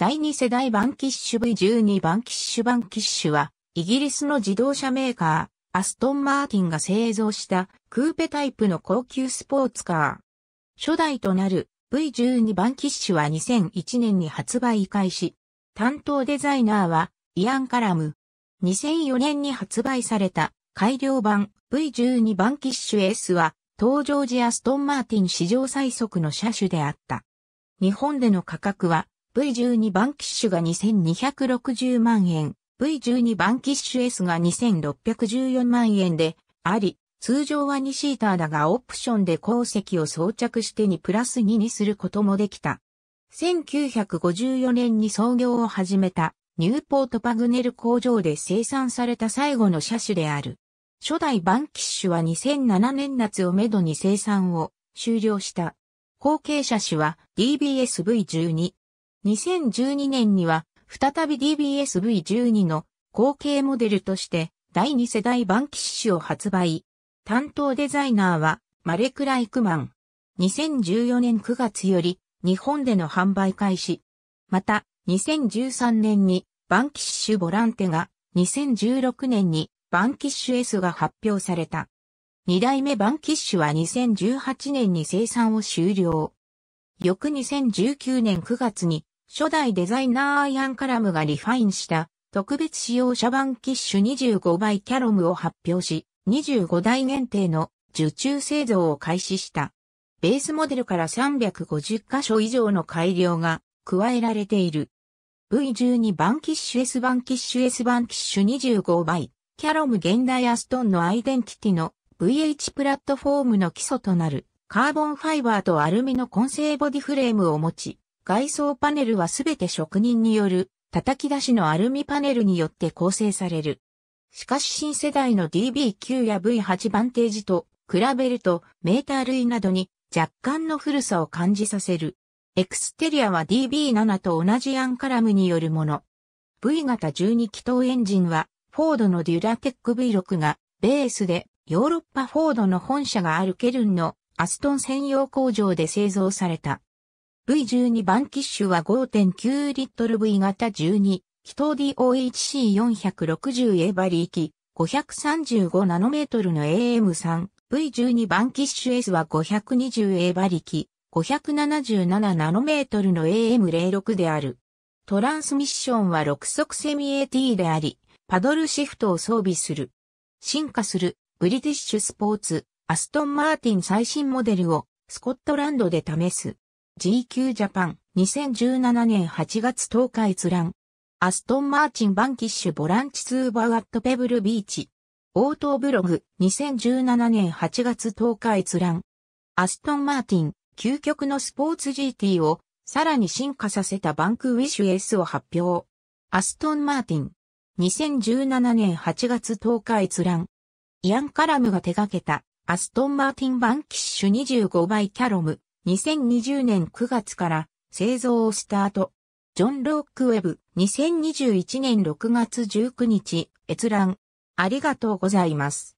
第2世代バンキッシュ V12 バンキッシュバンキッシュは、イギリスの自動車メーカー、アストン・マーティンが製造したクーペタイプの高級スポーツカー。初代となる V12 バンキッシュは2001年に発売開始。担当デザイナーはイアン・カラム。2004年に発売された改良版 V12 バンキッシュ S は登場時アストン・マーティン史上最速の車種であった。日本での価格は V12 ッシュが2260万円、V12 ッシュ S が2614万円で、あり、通常は2シーターだがオプションで鉱石を装着して2プラス2にすることもできた。1954年に創業を始めたニューポートパグネル工場で生産された最後の車種である。初代バンキッシュは2007年夏をめどに生産を終了した。後継車種は DBSV12、2012年には、再び DBSV12 の後継モデルとして第2世代バンキッシュを発売。担当デザイナーはマレク・ライクマン。2014年9月より日本での販売開始。また、2013年にバンキッシュボランテが、2016年にバンキッシュ S が発表された。2代目バンキッシュは2018年に生産を終了。翌2019年9月に初代デザイナーアイアンカラムがリファインした特別使用者版キッシュ25倍キャロムを発表し、25台限定の受注製造を開始した。ベースモデルから350箇所以上の改良が加えられている。V12 版キッシュ S 版キッシュ S 版キッシュ25倍、キャロム現代アストンのアイデンティティの VH プラットフォームの基礎となるカーボンファイバーとアルミの混成ボディフレームを持ち、外装パネルはすべて職人による叩き出しのアルミパネルによって構成される。しかし新世代の DB9 や V8 バンテージと比べるとメーター類などに若干の古さを感じさせる。エクステリアは DB7 と同じアンカラムによるもの。V 型12気筒エンジンはフォードのデュラテック V6 がベースでヨーロッパフォードの本社があるケルンのアストン専用工場で製造された。V12 番機種は5.9リットル V 型12、気筒 DOHC460A 馬力、535ナノメートルの AM3、V12 番機種 S は 520A 馬力、577ナノメートルの AM06 である。トランスミッションは6速セミ AT であり、パドルシフトを装備する。進化する、ブリティッシュスポーツ、アストンマーティン最新モデルを、スコットランドで試す。GQ ジャパン2017年8月10日閲覧。アストン・マーチン・バンキッシュ・ボランチ・ツー・バー・アット・ペブル・ビーチ。応答ブログ2017年8月10日閲覧。アストン・マーティン、究極のスポーツ GT をさらに進化させたバンクウィッシュ S を発表。アストン・マーティン。2017年8月10日閲覧。イアン・カラムが手掛けたアストン・マーティン・バンキッシュ25倍キャロム。2020年9月から製造をスタート。ジョン・ロックウェブ2021年6月19日閲覧ありがとうございます。